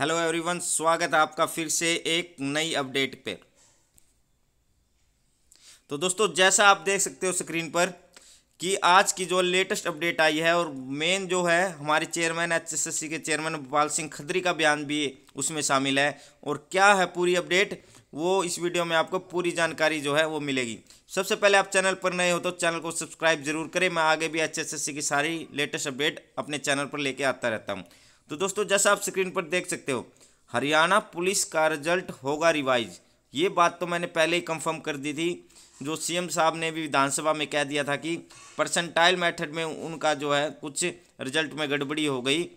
hello everyone स्वागत है आपका फिर से एक नई अपडेट पे तो दोस्तों जैसा आप देख सकते हो स्क्रीन पर कि आज की जो लेटेस्ट अपडेट आई है और मेन जो है हमारे चेयरमैन एचएसएससी के चेयरमैन भोपाल सिंह खदरी का बयान भी उसमें शामिल है और क्या है पूरी अपडेट वो इस वीडियो में आपको पूरी जानकारी जो है वो मिलेगी सबसे पहले आप चैनल पर नए हो तो चैनल को सब्सक्राइब जरूर करें मैं आगे भी एच की सारी लेटेस्ट अपडेट अपने चैनल पर लेके आता रहता हूँ तो दोस्तों जैसा आप स्क्रीन पर देख सकते हो हरियाणा पुलिस का रिजल्ट होगा रिवाइज ये बात तो मैंने पहले ही कंफर्म कर दी थी जो सीएम साहब ने भी विधानसभा में कह दिया था कि परसेंटाइल मेथड में उनका जो है कुछ रिजल्ट में गड़बड़ी हो गई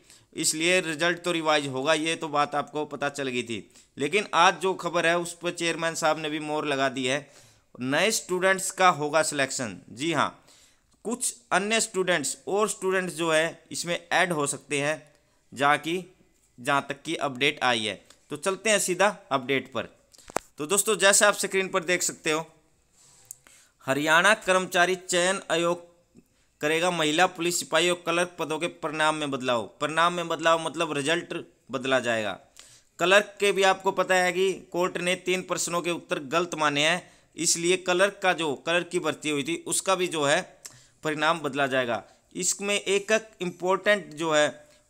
इसलिए रिजल्ट तो रिवाइज होगा ये तो बात आपको पता चल गई थी लेकिन आज जो खबर है उस पर चेयरमैन साहब ने भी मोर लगा दी है नए स्टूडेंट्स का होगा सिलेक्शन जी हाँ कुछ अन्य स्टूडेंट्स और स्टूडेंट्स जो है इसमें ऐड हो सकते हैं जहाँ की जहाँ तक की अपडेट आई है तो चलते हैं सीधा अपडेट पर तो दोस्तों जैसे आप स्क्रीन पर देख सकते हो हरियाणा कर्मचारी चयन आयोग करेगा महिला पुलिस सिपाही और क्लर्क पदों के परिणाम में बदलाव परिणाम में बदलाव मतलब रिजल्ट बदला जाएगा क्लर्क के भी आपको पता है कि कोर्ट ने तीन प्रश्नों के उत्तर गलत माने हैं इसलिए क्लर्क का जो क्लर्क की भर्ती हुई थी उसका भी जो है परिणाम बदला जाएगा इसमें एक इम्पोर्टेंट जो है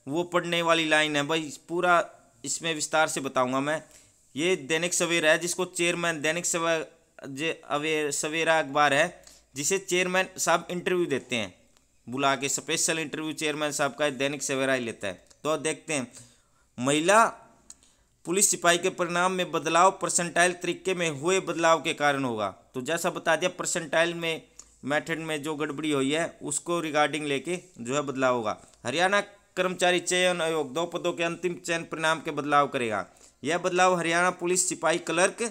वो पढ़ने वाली लाइन है भाई पूरा इसमें विस्तार से बताऊंगा मैं ये दैनिक सवेरा है जिसको चेयरमैन दैनिक सवेरा सवेरा अखबार है जिसे चेयरमैन साहब इंटरव्यू देते हैं बुला के स्पेशल इंटरव्यू चेयरमैन साहब का दैनिक सवेरा ही लेता है तो देखते हैं महिला पुलिस सिपाही के परिणाम में बदलाव परसेंटाइल तरीके में हुए बदलाव के कारण होगा तो जैसा बता दिया परसेंटाइल में मेथड में जो गड़बड़ी हुई है उसको रिगार्डिंग लेके जो है बदलाव होगा हरियाणा कर्मचारी चयन आयोग दो पदों के अंतिम चयन परिणाम के बदलाव करेगा यह बदलाव हरियाणा पुलिस सिपाही क्लर्क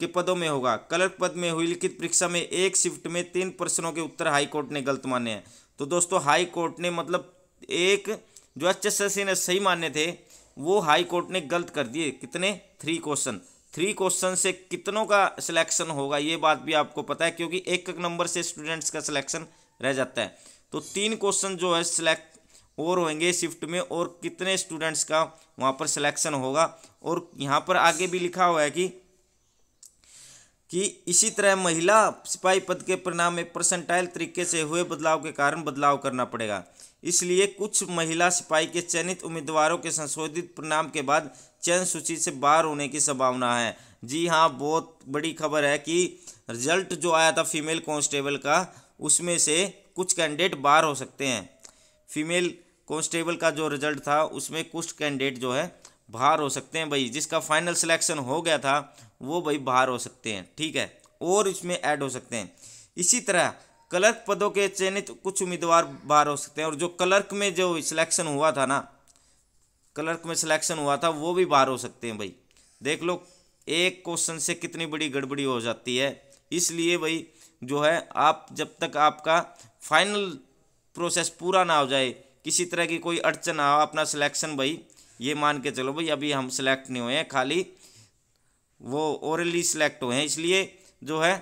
के पदों में होगा क्लर्क पद में हुई लिखित परीक्षा में एक शिफ्ट में तीन प्रश्नों के उत्तर हाईकोर्ट ने गलत माने हैं तो दोस्तों हाई कोर्ट ने मतलब एक जो एच एस ने सही माने थे वो हाई कोर्ट ने गलत कर दिए कितने थ्री क्वेश्चन थ्री क्वेश्चन से कितनों का सिलेक्शन होगा ये बात भी आपको पता है क्योंकि एक एक नंबर से स्टूडेंट्स का सिलेक्शन रह जाता है तो तीन क्वेश्चन जो है सिलेक्ट और होंगे शिफ्ट में और कितने स्टूडेंट्स का वहाँ पर सिलेक्शन होगा और यहाँ पर आगे भी लिखा हुआ है कि कि इसी तरह महिला सिपाही पद के परिणाम में परसेंटाइल तरीके से हुए बदलाव के कारण बदलाव करना पड़ेगा इसलिए कुछ महिला सिपाही के चयनित उम्मीदवारों के संशोधित परिणाम के बाद चयन सूची से बाहर होने की संभावना है जी हाँ बहुत बड़ी खबर है कि रिजल्ट जो आया था फीमेल कांस्टेबल का उसमें से कुछ कैंडिडेट बाहर हो सकते हैं फीमेल कॉन्स्टेबल का जो रिजल्ट था उसमें कुछ कैंडिडेट जो है बाहर हो सकते हैं भाई जिसका फाइनल सिलेक्शन हो गया था वो भाई बाहर हो सकते हैं ठीक है और इसमें ऐड हो सकते हैं इसी तरह क्लर्क पदों के चयनित कुछ उम्मीदवार बाहर हो सकते हैं और जो क्लर्क में जो सिलेक्शन हुआ था ना क्लर्क में सिलेक्शन हुआ था वो भी बाहर हो सकते हैं भाई देख लो एक क्वेश्चन से कितनी बड़ी गड़बड़ी हो जाती है इसलिए भाई जो है आप जब तक आपका फाइनल प्रोसेस पूरा ना हो जाए किसी तरह की कोई अड़चन आ अपना सिलेक्शन भाई ये मान के चलो भाई अभी हम सिलेक्ट नहीं हुए हैं खाली वो ओरली सिलेक्ट हुए हैं इसलिए जो है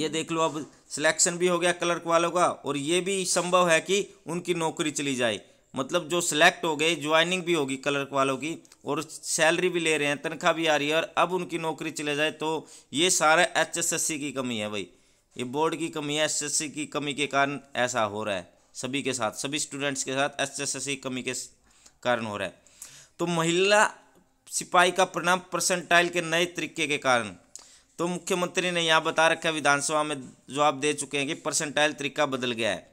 ये देख लो अब सिलेक्शन भी हो गया क्लर्क वालों का और ये भी संभव है कि उनकी नौकरी चली जाए मतलब जो सिलेक्ट हो गए ज्वाइनिंग भी होगी क्लर्क वालों की और सैलरी भी ले रहे हैं तनख्वाह भी आ रही है और अब उनकी नौकरी चले जाए तो ये सारा एचएसएससी की कमी है भाई ये बोर्ड की कमी है एसएससी की कमी के कारण ऐसा हो रहा है सभी के साथ सभी स्टूडेंट्स के साथ एस की कमी के कारण हो रहा है तो महिला सिपाही का परिणाम परसेंटाइल के नए तरीके के कारण तो मुख्यमंत्री ने यहाँ बता रखा है विधानसभा में जवाब दे चुके हैं कि परसेंटाइल तरीका बदल गया है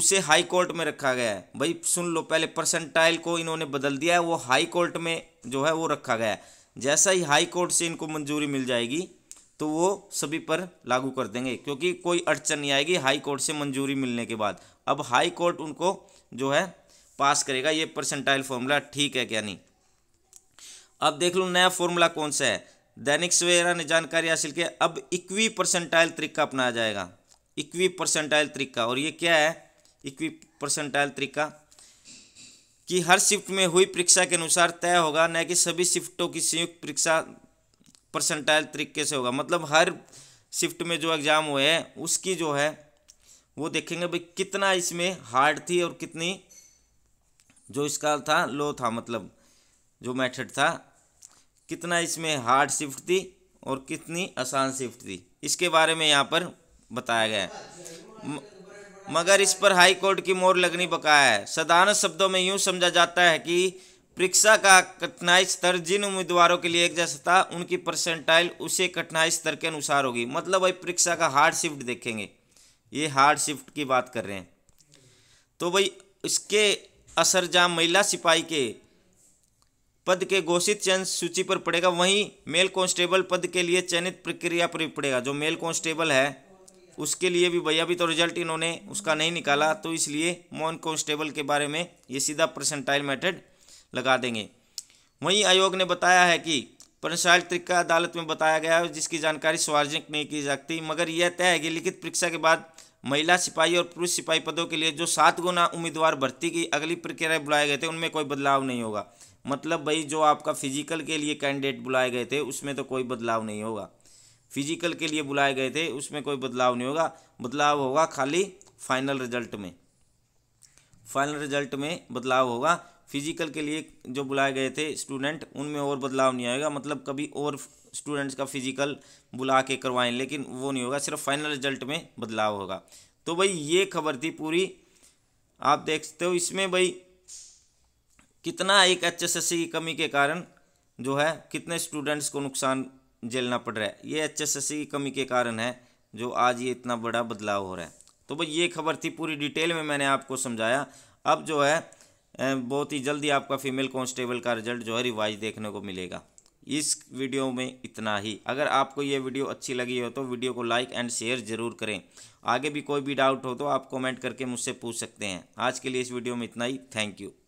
उसे हाई कोर्ट में रखा गया है भाई सुन लो पहले परसेंटाइल को इन्होंने बदल दिया है वो हाई कोर्ट में जो है वो रखा गया है जैसा ही हाई कोर्ट से इनको मंजूरी मिल जाएगी तो वो सभी पर लागू कर देंगे क्योंकि कोई अड़चन नहीं आएगी हाई कोर्ट से मंजूरी मिलने के बाद अब हाई कोर्ट उनको जो है पास करेगा ये परसेंटाइल फॉर्मूला ठीक है क्या नहीं अब देख लो नया फॉर्मूला कौन सा है दैनिक सवेरा ने जानकारी हासिल किया अब इक्वी परसेंटाइल तरीका अपनाया जाएगा इक्वी परसेंटाइल तरीका और ये क्या है इक्वी परसेंटाइल तरीका कि हर शिफ्ट में हुई परीक्षा के अनुसार तय होगा न कि सभी शिफ्टों की संयुक्त परीक्षा परसेंटाइल तरीके से होगा मतलब हर शिफ्ट में जो एग्ज़ाम हुए हैं उसकी जो है वो देखेंगे भाई कितना इसमें हार्ड थी और कितनी जो इसका था लो था मतलब जो मेथड था कितना इसमें हार्ड शिफ्ट थी और कितनी आसान शिफ्ट थी इसके बारे में यहाँ पर बताया गया है मगर इस पर हाई कोर्ट की मोर लगनी बकाया है सदारण शब्दों में यूँ समझा जाता है कि परीक्षा का कठिनाई स्तर जिन उम्मीदवारों के लिए एक जैसा था उनकी परसेंटाइल उसे कठिनाई स्तर के अनुसार होगी मतलब भाई परीक्षा का हार्ड शिफ्ट देखेंगे ये हार्ड शिफ्ट की बात कर रहे हैं तो भाई इसके असर जहाँ महिला सिपाही के पद के घोषित चयन सूची पर पड़ेगा वहीं मेल कांस्टेबल पद के लिए चयनित प्रक्रिया पर पड़ेगा जो मेल कांस्टेबल है उसके लिए भी भैया भी तो रिजल्ट इन्होंने उसका नहीं निकाला तो इसलिए मोन कांस्टेबल के बारे में ये सीधा परसेंटाइल मेथड लगा देंगे वहीं आयोग ने बताया है कि प्रशाल तरीका अदालत में बताया गया है जिसकी जानकारी सार्वजनिक नहीं की जाती मगर यह तय है कि लिखित परीक्षा के बाद महिला सिपाही और पुरुष सिपाही पदों के लिए जो सात गुना उम्मीदवार भर्ती की अगली प्रक्रिया बुलाए गए थे उनमें कोई बदलाव नहीं होगा मतलब भाई जो आपका फिजिकल के लिए कैंडिडेट बुलाए गए थे उसमें तो कोई बदलाव नहीं होगा फिजिकल के लिए बुलाए गए थे उसमें कोई बदलाव नहीं होगा बदलाव होगा खाली फाइनल रिजल्ट में फाइनल रिजल्ट में बदलाव होगा फिजिकल के लिए जो बुलाए गए थे स्टूडेंट उनमें और बदलाव नहीं आएगा मतलब कभी और स्टूडेंट्स का फिजिकल बुला के करवाएं लेकिन वो नहीं होगा सिर्फ फाइनल रिजल्ट में बदलाव होगा तो भाई ये खबर थी पूरी आप देखते हो इसमें भाई कितना एक एच की कमी के कारण जो है कितने स्टूडेंट्स को नुकसान झेलना पड़ रहा है ये एच की कमी के कारण है जो आज ये इतना बड़ा बदलाव हो रहा है तो भाई ये खबर थी पूरी डिटेल में मैंने आपको समझाया अब जो है बहुत ही जल्दी आपका फीमेल कांस्टेबल का रिजल्ट जो है रिवाइज देखने को मिलेगा इस वीडियो में इतना ही अगर आपको ये वीडियो अच्छी लगी हो तो वीडियो को लाइक एंड शेयर ज़रूर करें आगे भी कोई भी डाउट हो तो आप कमेंट करके मुझसे पूछ सकते हैं आज के लिए इस वीडियो में इतना ही थैंक यू